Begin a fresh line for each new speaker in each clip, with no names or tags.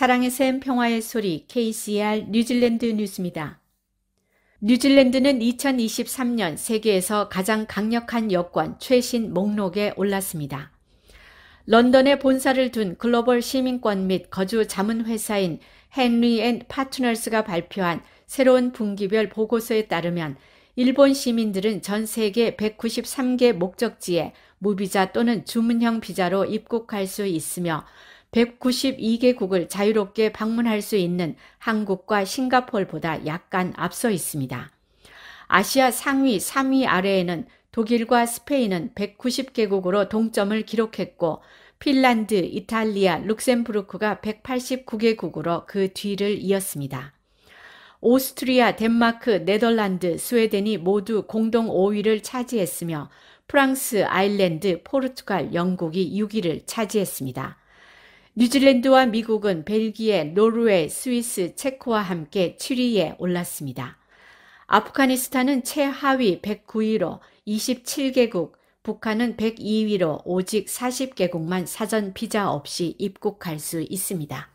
사랑의 샘 평화의 소리 KCR 뉴질랜드 뉴스입니다. 뉴질랜드는 2023년 세계에서 가장 강력한 여권 최신 목록에 올랐습니다. 런던에 본사를 둔 글로벌 시민권 및 거주 자문회사인 헨리 앤 파트너스가 발표한 새로운 분기별 보고서에 따르면 일본 시민들은 전 세계 193개 목적지에 무비자 또는 주문형 비자로 입국할 수 있으며 192개국을 자유롭게 방문할 수 있는 한국과 싱가폴보다 약간 앞서 있습니다. 아시아 상위 3위 아래에는 독일과 스페인은 190개국으로 동점을 기록했고 핀란드, 이탈리아, 룩셈부르크가 189개국으로 그 뒤를 이었습니다. 오스트리아, 덴마크, 네덜란드, 스웨덴이 모두 공동 5위를 차지했으며 프랑스, 아일랜드, 포르투갈, 영국이 6위를 차지했습니다. 뉴질랜드와 미국은 벨기에, 노르웨이, 스위스, 체코와 함께 7위에 올랐습니다. 아프가니스탄은 최하위 109위로 27개국, 북한은 102위로 오직 40개국만 사전 비자 없이 입국할 수 있습니다.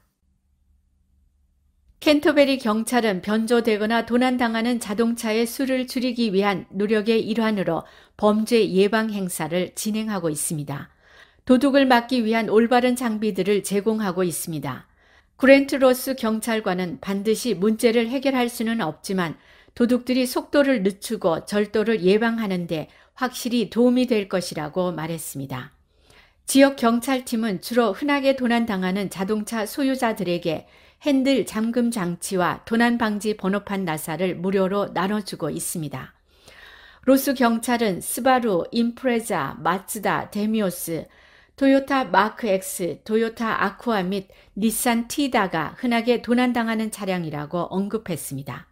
켄터베리 경찰은 변조되거나 도난당하는 자동차의 수를 줄이기 위한 노력의 일환으로 범죄 예방 행사를 진행하고 있습니다. 도둑을 막기 위한 올바른 장비들을 제공하고 있습니다. 그랜트로스 경찰관은 반드시 문제를 해결할 수는 없지만 도둑들이 속도를 늦추고 절도를 예방하는데 확실히 도움이 될 것이라고 말했습니다. 지역 경찰팀은 주로 흔하게 도난당하는 자동차 소유자들에게 핸들 잠금 장치와 도난 방지 번호판 나사를 무료로 나눠주고 있습니다. 로스 경찰은 스바루, 인프레자 마츠다, 데미오스, 도요타 마크 X, 도요타 아쿠아 및 닛산 티다가 흔하게 도난당하는 차량이라고 언급했습니다.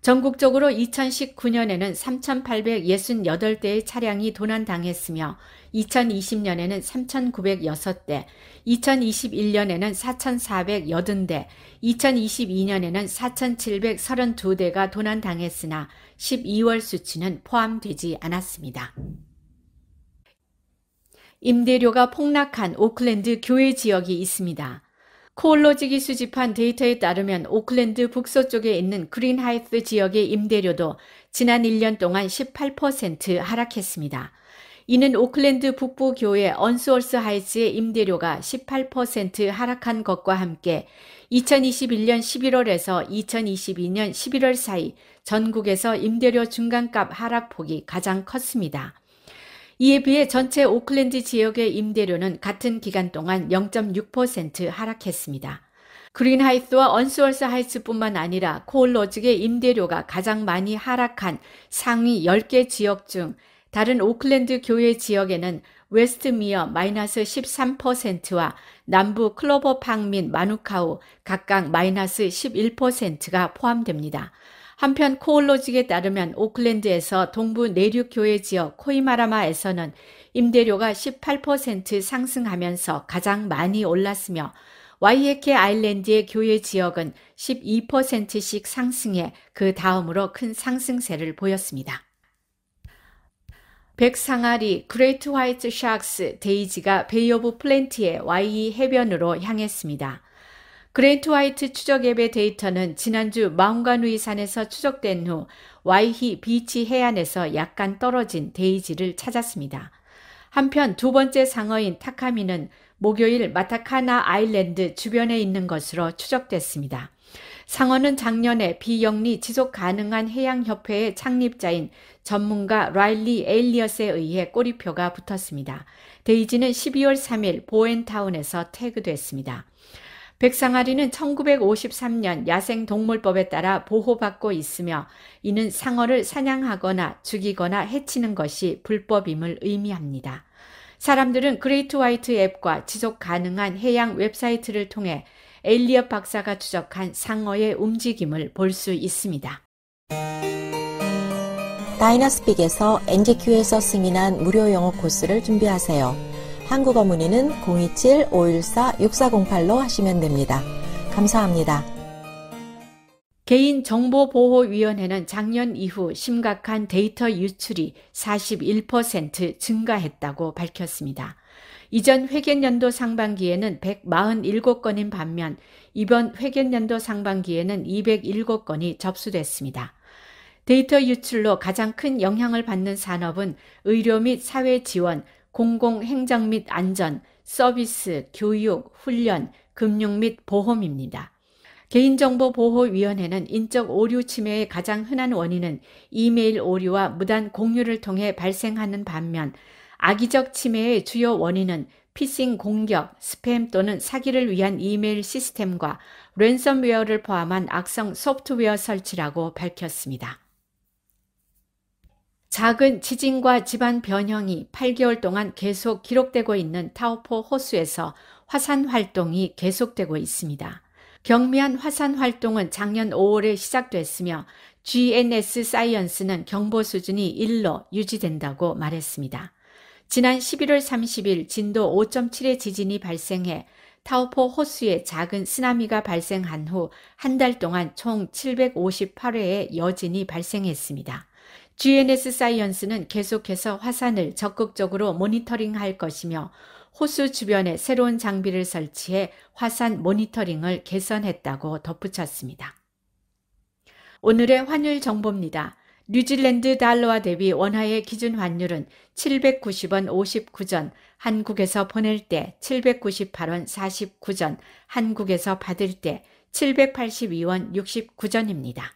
전국적으로 2019년에는 3,868대의 차량이 도난당했으며 2020년에는 3,906대, 2021년에는 4,480대, 2022년에는 4,732대가 도난당했으나 12월 수치는 포함되지 않았습니다. 임대료가 폭락한 오클랜드 교외 지역이 있습니다. 코올로직이 수집한 데이터에 따르면 오클랜드 북서쪽에 있는 그린하이스 지역의 임대료도 지난 1년 동안 18% 하락했습니다. 이는 오클랜드 북부 교외 언스월스 하이츠의 임대료가 18% 하락한 것과 함께 2021년 11월에서 2022년 11월 사이 전국에서 임대료 중간값 하락폭이 가장 컸습니다. 이에 비해 전체 오클랜드 지역의 임대료는 같은 기간 동안 0.6% 하락했습니다. 그린하이스와 언스월스 하이스뿐만 아니라 코올로직의 임대료가 가장 많이 하락한 상위 10개 지역 중 다른 오클랜드 교외 지역에는 웨스트미어 마이너스 13%와 남부 클로버팡 및 마누카우 각각 마이너스 11%가 포함됩니다. 한편 코올로직에 따르면 오클랜드에서 동부 내륙교회 지역 코이마라마에서는 임대료가 18% 상승하면서 가장 많이 올랐으며 와이에케 아일랜드의 교회 지역은 12%씩 상승해 그 다음으로 큰 상승세를 보였습니다. 백상아리 그레이트 화이트 샥스 데이지가 베이 오브 플랜트의 와이 해변으로 향했습니다. 그랜트 화이트 추적 앱의 데이터는 지난주 마운가누이 산에서 추적된 후 와이히 비치 해안에서 약간 떨어진 데이지를 찾았습니다. 한편 두 번째 상어인 타카미는 목요일 마타카나 아일랜드 주변에 있는 것으로 추적됐습니다. 상어는 작년에 비영리 지속 가능한 해양협회의 창립자인 전문가 라일리 에리엇에 의해 꼬리표가 붙었습니다. 데이지는 12월 3일 보엔타운에서 태그됐습니다. 백상아리는 1953년 야생동물법에 따라 보호받고 있으며 이는 상어를 사냥하거나 죽이거나 해치는 것이 불법임을 의미합니다. 사람들은 그레이트 화이트 앱과 지속 가능한 해양 웹사이트를 통해 엘리엇 박사가 추적한 상어의 움직임을 볼 수 있습니다. 다이너스픽에서 NDQ에서 승인한 무료 영어 코스를 준비하세요. 한국어 문의는 027-514-6408로 하시면 됩니다. 감사합니다. 개인정보보호위원회는 작년 이후 심각한 데이터 유출이 41% 증가했다고 밝혔습니다. 이전 회계연도 상반기에는 147건인 반면 이번 회계연도 상반기에는 207건이 접수됐습니다. 데이터 유출로 가장 큰 영향을 받는 산업은 의료 및 사회 지원, 공공행정 및 안전, 서비스, 교육, 훈련, 금융 및 보험입니다. 개인정보보호위원회는 인적 오류 침해의 가장 흔한 원인은 이메일 오류와 무단 공유를 통해 발생하는 반면 악의적 침해의 주요 원인은 피싱 공격, 스팸 또는 사기를 위한 이메일 시스템과 랜섬웨어를 포함한 악성 소프트웨어 설치라고 밝혔습니다. 작은 지진과 집안 변형이 8개월 동안 계속 기록되고 있는 타오포 호수에서 화산 활동이 계속되고 있습니다. 경미한 화산 활동은 작년 5월에 시작됐으며 GNS 사이언스는 경보 수준이 1로 유지된다고 말했습니다. 지난 11월 30일 진도 5.7의 지진이 발생해 타오포 호수에 작은 쓰나미가 발생한 후 한 달 동안 총 758회의 여진이 발생했습니다. GNS 사이언스는 계속해서 화산을 적극적으로 모니터링할 것이며 호수 주변에 새로운 장비를 설치해 화산 모니터링을 개선했다고 덧붙였습니다. 오늘의 환율 정보입니다. 뉴질랜드 달러와 대비 원화의 기준 환율은 790원 59전, 한국에서 보낼 때 798원 49전, 한국에서 받을 때 782원 69전입니다.